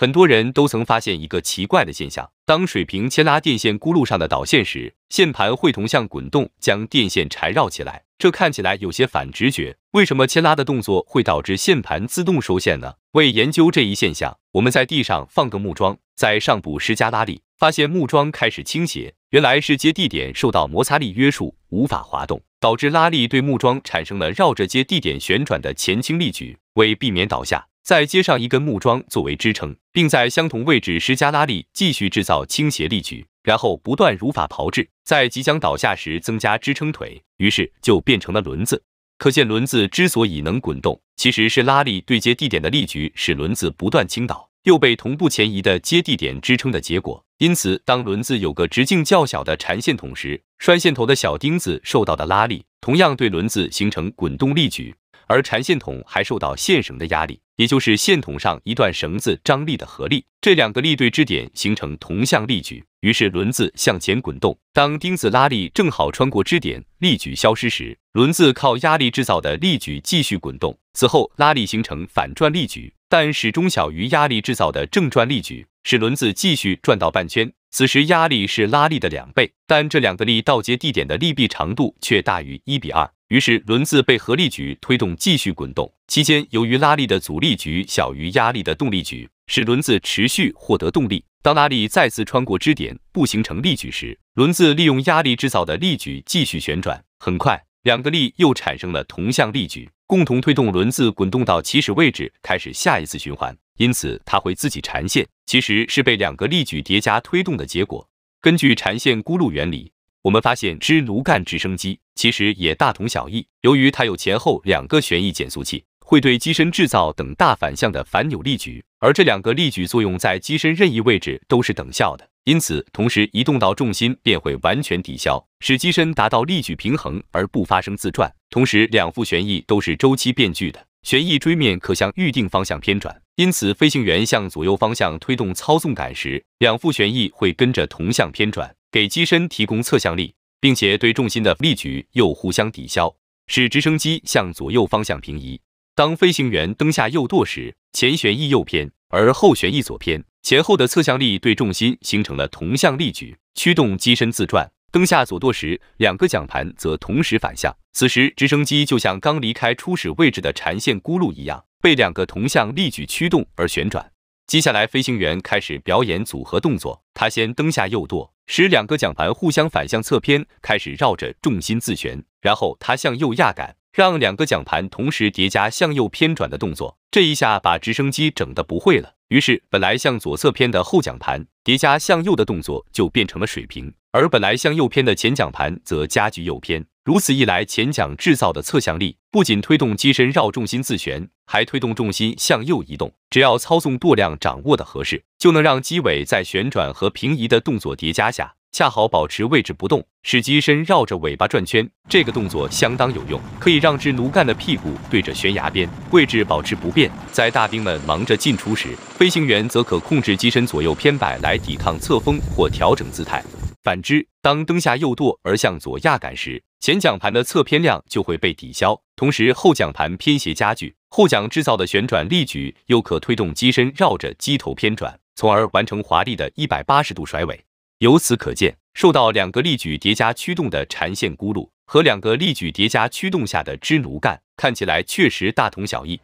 很多人都曾发现一个奇怪的现象：当水平牵拉电线轱辘上的导线时，线盘会同向滚动，将电线缠绕起来。这看起来有些反直觉。为什么牵拉的动作会导致线盘自动收线呢？为研究这一现象，我们在地上放个木桩，在上部施加拉力，发现木桩开始倾斜。原来是接地点受到摩擦力约束，无法滑动，导致拉力对木桩产生了绕着接地点旋转的前倾力矩，为避免倒下。再接上一根木桩作为支撑，并在相同位置施加拉力，继续制造倾斜力矩，然后不断如法炮制，在即将倒下时增加支撑腿，于是就变成了轮子。可见，轮子之所以能滚动，其实是拉力对接地点的力矩使轮子不断倾倒，又被同步前移的接地点支撑的结果。因此，当轮子有个直径较小的缠线筒时，拴线头的小钉子受到的拉力，同样对轮子形成滚动力矩。而缠线筒还受到线绳的压力，也就是线筒上一段绳子张力的合力。这两个力对支点形成同向力矩，于是轮子向前滚动。当钉子拉力正好穿过支点，力矩消失时，轮子靠压力制造的力矩继续滚动。此后，拉力形成反转力矩，但始终小于压力制造的正转力矩，使轮子继续转到半圈。此时压力是拉力的两倍，但这两个力到接地点的力臂长度却大于一比二。于是，轮子被合力矩推动继续滚动。期间，由于拉力的阻力矩小于压力的动力矩，使轮子持续获得动力。当拉力再次穿过支点，不形成力矩时，轮子利用压力制造的力矩继续旋转。很快，两个力又产生了同向力矩，共同推动轮子滚动到起始位置，开始下一次循环。因此，它会自己缠线，其实是被两个力矩叠加推动的结果。根据缠线轱辘原理。我们发现，支奴干直升机其实也大同小异。由于它有前后两个旋翼减速器，会对机身制造等大反向的反扭力矩，而这两个力矩作用在机身任意位置都是等效的，因此同时移动到重心便会完全抵消，使机身达到力矩平衡而不发生自转。同时，两副旋翼都是周期变距的，旋翼锥面可向预定方向偏转，因此飞行员向左右方向推动操纵杆时，两副旋翼会跟着同向偏转。给机身提供侧向力，并且对重心的力矩又互相抵消，使直升机向左右方向平移。当飞行员蹬下右舵时，前旋翼右偏，而后旋翼左偏，前后的侧向力对重心形成了同向力矩，驱动机身自转。蹬下左舵时，两个桨盘则同时反向，此时直升机就像刚离开初始位置的缠线轱辘一样，被两个同向力矩驱动而旋转。接下来，飞行员开始表演组合动作。他先蹬下右舵，使两个桨盘互相反向侧偏，开始绕着重心自旋。然后他向右压杆，让两个桨盘同时叠加向右偏转的动作。这一下把直升机整的不会了。于是，本来向左侧偏的后桨盘叠加向右的动作就变成了水平，而本来向右偏的前桨盘则加剧右偏。如此一来，前桨制造的侧向力不仅推动机身绕重心自旋，还推动重心向右移动。只要操纵舵量掌握的合适，就能让机尾在旋转和平移的动作叠加下，恰好保持位置不动，使机身绕着尾巴转圈。这个动作相当有用，可以让支奴干的屁股对着悬崖边位置保持不变。在大兵们忙着进出时，飞行员则可控制机身左右偏摆来抵抗侧风或调整姿态。反之，当灯下右舵而向左压杆时，前桨盘的侧偏量就会被抵消，同时后桨盘偏斜加剧，后桨制造的旋转力矩又可推动机身绕着机头偏转，从而完成华丽的一百八十度甩尾。由此可见，受到两个力矩叠加驱动的缠线轱辘和两个力矩叠加驱动下的支奴干，看起来确实大同小异。